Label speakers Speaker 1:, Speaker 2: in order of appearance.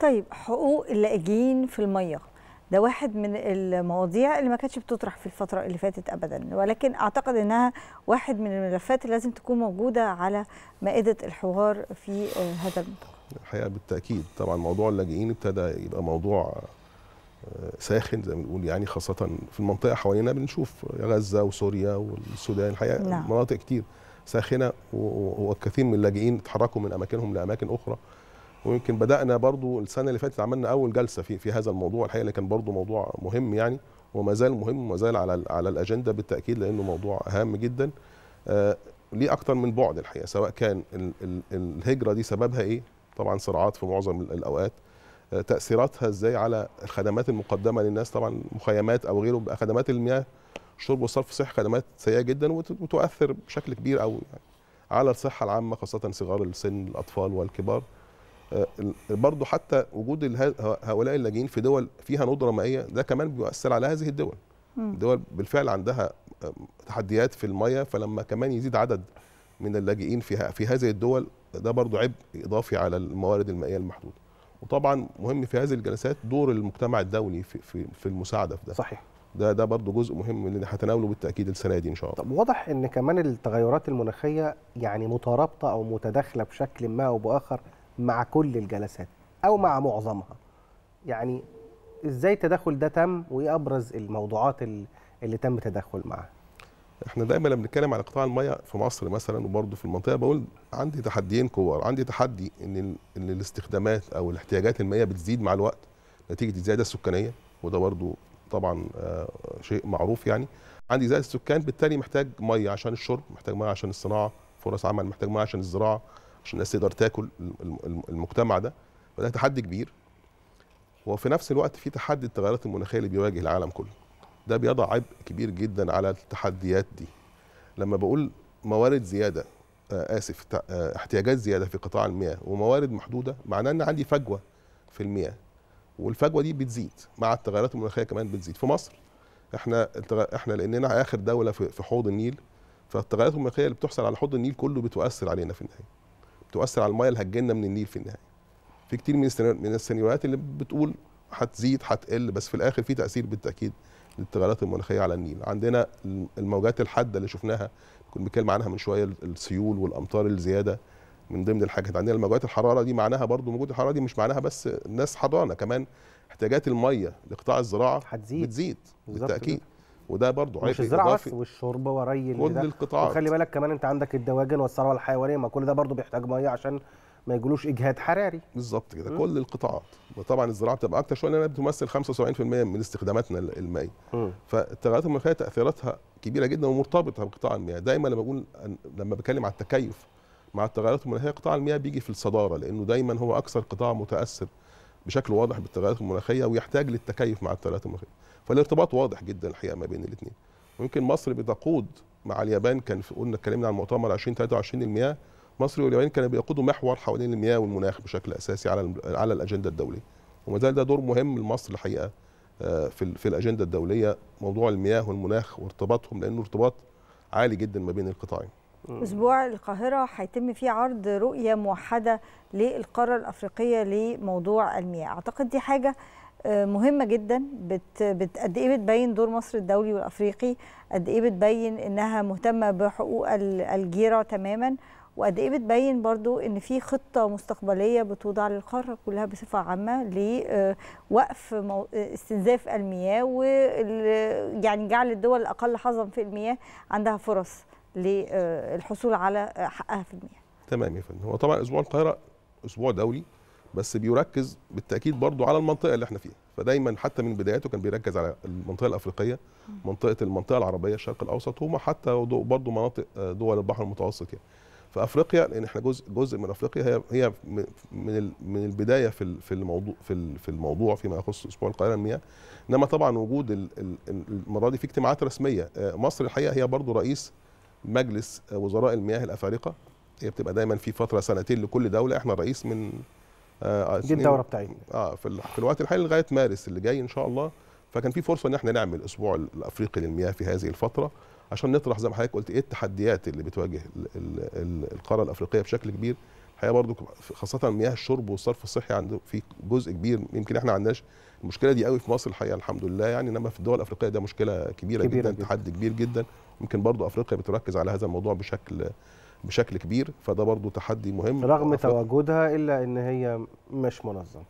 Speaker 1: طيب حقوق اللاجئين في الميه ده واحد من المواضيع اللي ما كانتش بتطرح في الفترة اللي فاتت أبدا ولكن أعتقد أنها واحد من الملفات اللي لازم تكون موجودة على مائدة الحوار في هذا المنطقة
Speaker 2: الحقيقة بالتأكيد طبعا موضوع اللاجئين ابتدى يبقى موضوع آه، ساخن زي ما بنقول يعني خاصة في المنطقة حوالينا بنشوف غزة وسوريا والسودان الحقيقة نعم. مناطق كتير ساخنة والكثير من اللاجئين اتحركوا من أماكنهم لأماكن أخرى ويمكن بدانا برضو السنه اللي فاتت عملنا اول جلسه في في هذا الموضوع الحقيقه اللي كان برضو موضوع مهم يعني وما زال مهم وما زال على على الاجنده بالتاكيد لانه موضوع هام جدا آه، ليه اكتر من بعد الحقيقه سواء كان الهجره دي سببها ايه طبعا صراعات في معظم الاوقات آه، تاثيراتها ازاي على الخدمات المقدمه للناس طبعا مخيمات او غيره خدمات المياه شرب وصرف صحي خدمات سيئه جدا وتؤثر بشكل كبير قوي يعني على الصحه العامه خاصه صغار السن الاطفال والكبار آه، برضه حتى وجود هؤلاء اللاجئين في دول فيها ندره مائيه ده كمان بيؤثر على هذه الدول الدول بالفعل عندها آه، تحديات في الميه فلما كمان يزيد عدد من اللاجئين فيها في هذه الدول ده برضه عبء اضافي على الموارد المائيه المحدوده وطبعا مهم في هذه الجلسات دور المجتمع الدولي في في, في المساعده في ده صحيح ده ده برضه
Speaker 3: جزء مهم اللي
Speaker 2: هتناوله بالتاكيد السنه دي ان شاء الله. طب
Speaker 3: واضح ان كمان التغيرات المناخيه يعني مترابطه او متداخله بشكل ما او باخر مع كل الجلسات او مع معظمها يعني ازاي التدخل ده تم وايه ابرز الموضوعات اللي تم التدخل معاها
Speaker 2: احنا دايما لما بنتكلم على قطاع الميه في مصر مثلا وبرضه في المنطقه بقول عندي تحديين كبار عندي تحدي ان الاستخدامات او الاحتياجات المائيه بتزيد مع الوقت نتيجه الزياده السكانيه وده برضه طبعا آه، شيء معروف يعني عندي زياده السكان بالتالي محتاج ميه عشان الشرب محتاج ميه عشان الصناعه فرص عمل محتاج ميه عشان الزراعه عشان الناس تقدر تاكل المجتمع ده فده تحدي كبير وفي نفس الوقت في تحدي التغيرات المناخيه اللي بيواجه العالم كله ده بيضع عبء كبير جدا على التحديات دي لما بقول موارد زياده آه، اسف آه، احتياجات زياده في قطاع المياه وموارد محدوده معناه ان عندي فجوه في المياه والفجوه دي بتزيد مع التغيرات المناخيه كمان بتزيد في مصر احنا احنا لاننا اخر دوله في حوض النيل فالتغيرات المناخيه اللي بتحصل على حوض النيل كله بتؤثر علينا في النهايه بتؤثر على الميه اللي هتجينا من النيل في النهايه في كتير من من السيناريوهات اللي بتقول هتزيد هتقل بس في الاخر في تاثير بالتاكيد للتغيرات المناخيه على النيل عندنا الموجات الحاده اللي شفناها كنا بنتكلم عنها من شويه السيول والامطار الزياده من ضمن الحاجات عندنا الموجات الحراره دي معناها برضو موجود الحراره دي مش معناها بس الناس حضانه كمان احتياجات الميه لقطاع الزراعه هتزيد بتزيد بالتاكيد كده. وده برضه عيب الزراعه بس
Speaker 3: والشرب وري كل القطاعات وخلي بالك كمان انت عندك الدواجن والثروه الحيوانيه ما كل ده برضه بيحتاج ميه عشان ما يجيلوش اجهاد حراري بالظبط كده كل القطاعات
Speaker 2: وطبعا الزراعه بتبقى اكتر شويه لانها بتمثل 75% من استخداماتنا المائيه فالتغيرات المناخيه تاثيراتها كبيره جدا ومرتبطه بقطاع المياه دايما لما بقول لما بتكلم على التكيف مع التغيرات المناخيه قطاع المياه بيجي في الصداره لانه دايما هو اكثر قطاع متاثر بشكل واضح بالتغيرات المناخيه ويحتاج للتكيف مع التغيرات المناخيه فالارتباط واضح جدا الحقيقه ما بين الاثنين ويمكن مصر بتقود مع اليابان كان قلنا اتكلمنا عن مؤتمر 2023 المياه مصر واليابان كانوا بيقودوا محور حوالين المياه والمناخ بشكل اساسي على على الاجنده الدوليه وما زال ده دور مهم لمصر الحقيقه آه، في في الاجنده الدوليه موضوع المياه والمناخ وارتباطهم لانه ارتباط عالي جدا ما بين القطاعين
Speaker 1: اسبوع القاهره هيتم فيه عرض رؤيه موحده للقاره الافريقيه لموضوع المياه اعتقد دي حاجه آه، مهمه جدا بت بت قد ايه بتبين دور مصر الدولي والافريقي قد ايه بتبين انها مهتمه بحقوق الجيره تماما وقد ايه بتبين برضو ان في خطه مستقبليه بتوضع للقاره كلها بصفه عامه لوقف آه، آه، استنزاف المياه ويعني جعل الدول الاقل حظا في المياه عندها فرص للحصول على حقها في المياه
Speaker 2: تمام يا فندم هو طبعا اسبوع القاهره اسبوع دولي بس بيركز بالتاكيد برضو على المنطقه اللي احنا فيها فدايما حتى من بداياته كان بيركز على المنطقه الافريقيه منطقه المنطقه العربيه الشرق الاوسط وما حتى برضو مناطق آه، دول البحر المتوسط يعني فافريقيا لان احنا جزء جزء من افريقيا هي هي من من البدايه في في الموضوع في في الموضوع فيما يخص اسبوع القاهره للمياه انما طبعا وجود المره دي في اجتماعات رسميه آه، مصر الحقيقه هي برضو رئيس مجلس وزراء المياه الافارقه هي بتبقى دايما في فتره سنتين لكل دوله احنا الرئيس من آه دي الدوره بتاعتنا اه في, في الوقت الحالي لغايه مارس اللي جاي ان شاء الله فكان في فرصه ان احنا نعمل الاسبوع الافريقي للمياه في هذه الفتره عشان نطرح زي ما حضرتك قلت ايه التحديات اللي بتواجه القاره الافريقيه بشكل كبير الحقيقه برضو خاصه مياه الشرب والصرف الصحي عنده في جزء كبير يمكن احنا عندناش المشكله دي قوي في مصر الحقيقه الحمد لله يعني انما في الدول الافريقيه ده مشكله كبيره, كبيرة جدا, جداً. تحدي كبير جدا يمكن برضو افريقيا بتركز على هذا الموضوع بشكل بشكل كبير فده برضو تحدي مهم رغم
Speaker 3: تواجدها الا ان هي مش منظمه